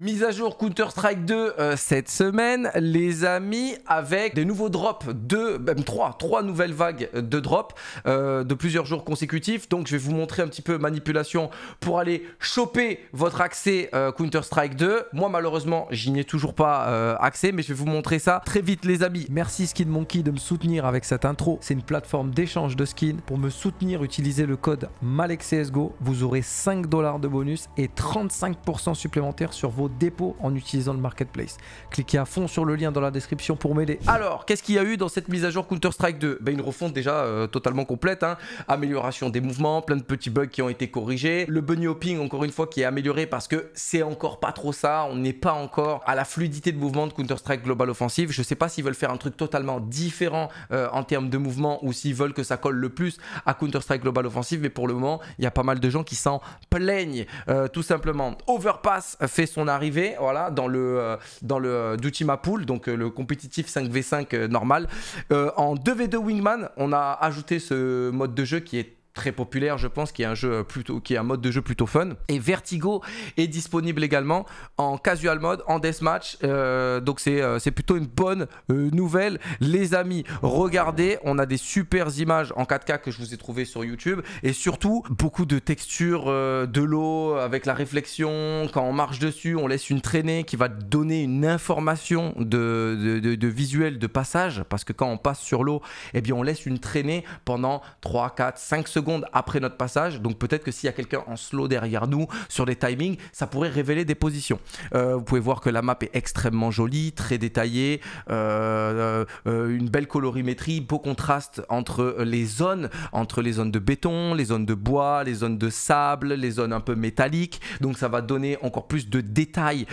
Mise à jour Counter-Strike 2 euh, cette semaine, les amis, avec des nouveaux drops, de même trois, trois nouvelles vagues de drops euh, de plusieurs jours consécutifs. Donc je vais vous montrer un petit peu manipulation pour aller choper votre accès euh, Counter-Strike 2. Moi malheureusement, j'y n'ai toujours pas accès, mais je vais vous montrer ça très vite les amis. Merci Skin Monkey de me soutenir avec cette intro. C'est une plateforme d'échange de skins. Pour me soutenir, utilisez le code MALEXCSGO. Vous aurez 5 dollars de bonus et 35% supplémentaires sur vos dépôt en utilisant le marketplace. Cliquez à fond sur le lien dans la description pour m'aider. Alors, qu'est-ce qu'il y a eu dans cette mise à jour Counter-Strike 2 ben, Une refonte déjà euh, totalement complète, hein. amélioration des mouvements, plein de petits bugs qui ont été corrigés, le bunny hopping encore une fois qui est amélioré parce que c'est encore pas trop ça, on n'est pas encore à la fluidité de mouvement de Counter-Strike Global Offensive. Je ne sais pas s'ils veulent faire un truc totalement différent euh, en termes de mouvement ou s'ils veulent que ça colle le plus à Counter-Strike Global Offensive, mais pour le moment, il y a pas mal de gens qui s'en plaignent euh, tout simplement. Overpass fait son arrivé voilà, dans le, euh, dans le euh, Dutima Pool, donc euh, le compétitif 5v5 normal. en 2v2 Wingman, on a ajouté ce mode de jeu qui est très populaire, je pense, qui est un jeu plutôt, qui est un mode de jeu plutôt fun. Et Vertigo est disponible également en casual mode, en deathmatch. Euh, donc euh, c'est plutôt une bonne euh, nouvelle, les amis. Regardez, on a des super images en 4K que je vous ai trouvées sur YouTube et surtout beaucoup de textures de l'eau avec la réflexion. Quand on marche dessus, on laisse une traînée qui va donner une information de, de, visuel de passage parce que quand on passe sur l'eau, et eh bien on laisse une traînée pendant 3, 4, 5 secondes après notre passage. Donc peut-être que s'il y a quelqu'un en slow derrière nous sur les timings, ça pourrait révéler des positions. Euh, vous pouvez voir que la map est extrêmement jolie, très détaillée, euh, euh, une belle colorimétrie, beau contraste entre les zones, entre les zones de béton, les zones de bois, les zones de sable, les zones un peu métalliques. Donc ça va donner encore plus de détails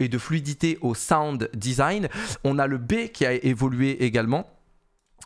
et de fluidité au sound design. On a le B qui a évolué également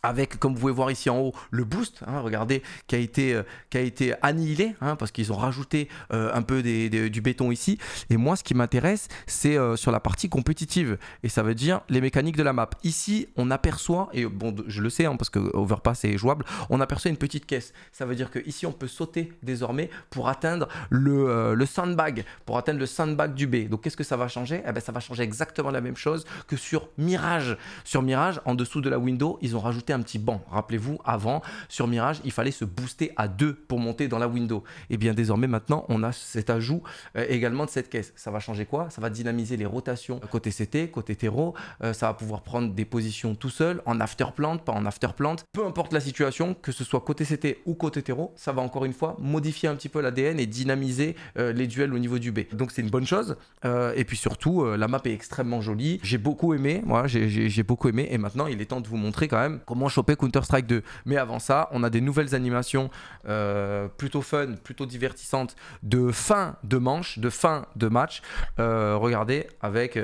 avec, comme vous pouvez voir ici en haut, le boost, hein, regardez, qui a été, euh, qui a été annihilé, hein, parce qu'ils ont rajouté euh, un peu du béton ici. Et moi, ce qui m'intéresse, c'est euh, sur la partie compétitive, et ça veut dire les mécaniques de la map. Ici, on aperçoit, et bon, je le sais, hein, parce que Overpass est jouable, on aperçoit une petite caisse. Ça veut dire qu'ici on peut sauter désormais pour atteindre le, le sandbag, pour atteindre le sandbag du B. Donc, qu'est-ce que ça va changer Eh ben, ça va changer exactement la même chose que sur Mirage. Sur Mirage, en dessous de la window, ils ont rajouté un petit banc. Rappelez-vous, avant, sur Mirage, il fallait se booster à deux pour monter dans la window. Et eh bien désormais, maintenant, on a cet ajout euh, également de cette caisse. Ça va changer quoi Ça va dynamiser les rotations côté CT, côté terreau. Euh, ça va pouvoir prendre des positions tout seul, en after pas en after Peu importe la situation, que ce soit côté CT ou côté terreau, ça va encore une fois modifier un petit peu l'ADN et dynamiser euh, les duels au niveau du B. Donc c'est une bonne chose. et puis surtout, la map est extrêmement jolie. J'ai beaucoup aimé, moi j'ai beaucoup aimé. Et maintenant, il est temps de vous montrer quand même comment choper Counter-Strike 2. Mais avant ça, on a des nouvelles animations euh, plutôt fun, plutôt divertissantes de fin de manche, de fin de match. Euh, regardez avec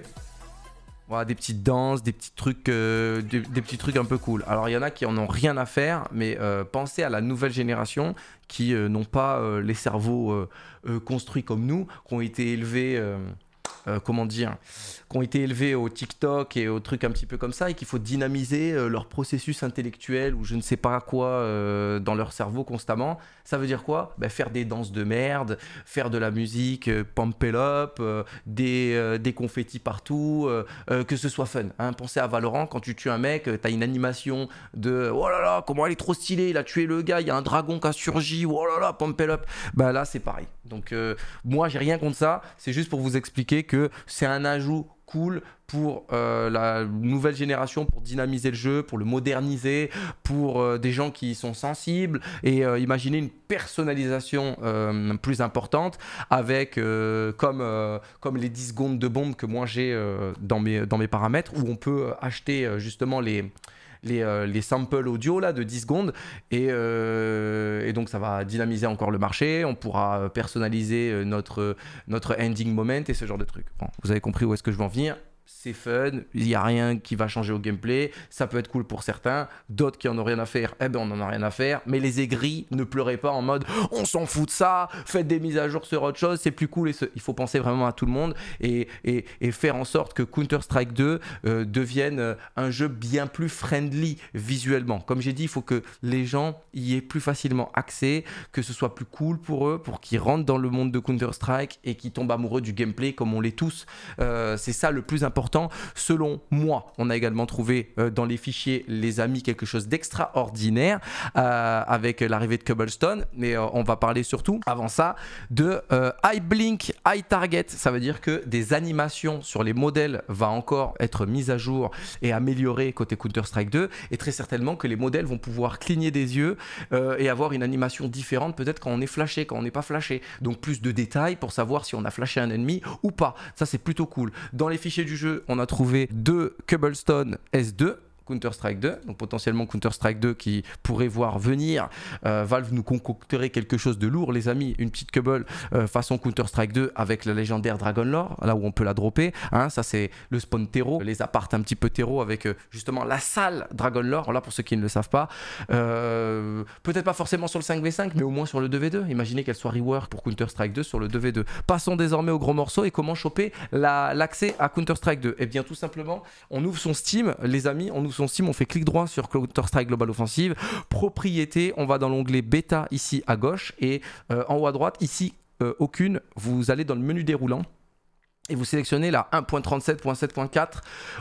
des petites danses, des petits trucs, euh, des, petits trucs un peu cool. Alors il y en a qui en ont rien à faire, mais pensez à la nouvelle génération qui n'ont pas les cerveaux construits comme nous, qui ont été élevés euh, comment dire, qui ont été élevés au TikTok et aux trucs un petit peu comme ça, et qu'il faut dynamiser euh, leur processus intellectuel ou je ne sais pas quoi euh, dans leur cerveau constamment. Ça veut dire quoi bah, Faire des danses de merde, faire de la musique, pump up, des, des, confettis partout, que ce soit fun. Hein. Pensez à Valorant, quand tu tues un mec, tu as une animation de « Oh là là, comment elle est trop stylée, il a tué le gars, il y a un dragon qui a surgi, oh là là, pump up !» Bah là, c'est pareil. Donc moi, j'ai rien contre ça, c'est juste pour vous expliquer que c'est un ajout cool pour euh, la nouvelle génération, pour dynamiser le jeu, pour le moderniser, pour euh, des gens qui sont sensibles et euh, imaginer une personnalisation plus importante avec comme, comme les 10 secondes de bombe que moi j'ai dans, mes, dans mes paramètres où on peut acheter justement les, euh, les, samples audio là de 10 secondes euh, et, donc ça va dynamiser encore le marché on pourra euh, personnaliser notre, notre ending moment et ce genre de trucs vous avez compris où est-ce que je veux en venir c'est fun, il n'y a rien qui va changer au gameplay, ça peut être cool pour certains, d'autres qui en ont rien à faire, eh ben on en a rien à faire, mais les aigris ne pleurez pas en mode on s'en fout de ça, faites des mises à jour sur autre chose, c'est plus cool, et il faut penser vraiment à tout le monde et, et, faire en sorte que Counter-Strike 2 euh, devienne euh, un jeu bien plus friendly visuellement. Comme j'ai dit, il faut que les gens y aient plus facilement accès, que ce soit plus cool pour eux, pour qu'ils rentrent dans le monde de Counter-Strike et qu'ils tombent amoureux du gameplay comme on l'est tous. Euh, c'est ça le plus important important. Selon moi, on a également trouvé euh, dans les fichiers, les amis, quelque chose d'extraordinaire euh, avec l'arrivée de Cobblestone. Mais euh, on va parler surtout, avant ça, de blink high target Ça veut dire que des animations sur les modèles va encore être mises à jour et améliorées côté Counter-Strike 2. Et très certainement que les modèles vont pouvoir cligner des yeux et avoir une animation différente peut-être quand on est flashé, quand on n'est pas flashé. Donc plus de détails pour savoir si on a flashé un ennemi ou pas. Ça, c'est plutôt cool. Dans les fichiers du jeu, on a trouvé deux Cobblestone S2 Counter-Strike 2, donc potentiellement Counter-Strike 2 qui pourrait voir venir. Euh, Valve nous concocterait quelque chose de lourd, les amis, une petite cubble euh, façon Counter-Strike 2 avec la légendaire Dragon Lore là où on peut la dropper. Hein, ça, c'est le spawn terreau, les apparts un petit peu terreau avec euh, justement la salle Dragonlore, là pour ceux qui ne le savent pas. Peut-être pas forcément sur le 5v5, mais au moins sur le 2v2. Imaginez qu'elle soit rework pour Counter-Strike 2 sur le 2v2. Passons désormais au gros morceau et comment choper l'accès à Counter-Strike 2. et eh bien, tout simplement, on ouvre son Steam, les amis, on ouvre son on fait clic droit sur Counter-Strike Global Offensive, propriété, on va dans l'onglet bêta ici à gauche et euh, en haut à droite ici euh, aucune, vous allez dans le menu déroulant et vous sélectionnez la 1.37.7.4,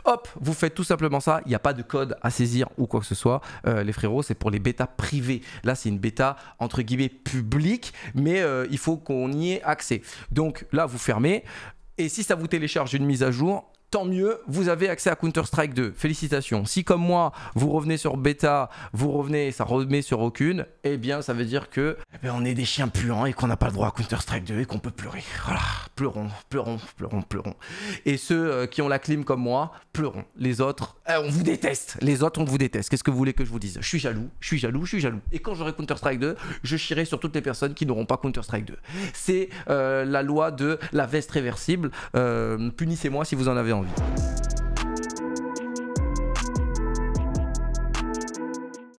hop, vous faites tout simplement ça, il n'y a pas de code à saisir ou quoi que ce soit, euh, les frérots, c'est pour les bêtas privés. Là, c'est une bêta entre guillemets publique, mais il faut qu'on y ait accès. Donc là, vous fermez, et si ça vous télécharge une mise à jour, tant mieux, vous avez accès à Counter-Strike 2. Félicitations. Si comme moi, vous revenez sur bêta, vous revenez et ça remet sur aucune, eh bien ça veut dire que eh ben, on est des chiens puants et qu'on n'a pas le droit à Counter-Strike 2 et qu'on peut pleurer. pleurons, pleurons, pleurons, pleurons. Et ceux euh, qui ont la clim comme moi, pleurons. Les autres, euh, on vous déteste. Les autres, on vous déteste. Qu'est-ce que vous voulez que je vous dise Je suis jaloux, je suis jaloux, je suis jaloux. Et quand j'aurai Counter-Strike 2, je chierai sur toutes les personnes qui n'auront pas Counter-Strike 2. C'est euh, la loi de la veste réversible. Punissez-moi si vous en avez envie. envie.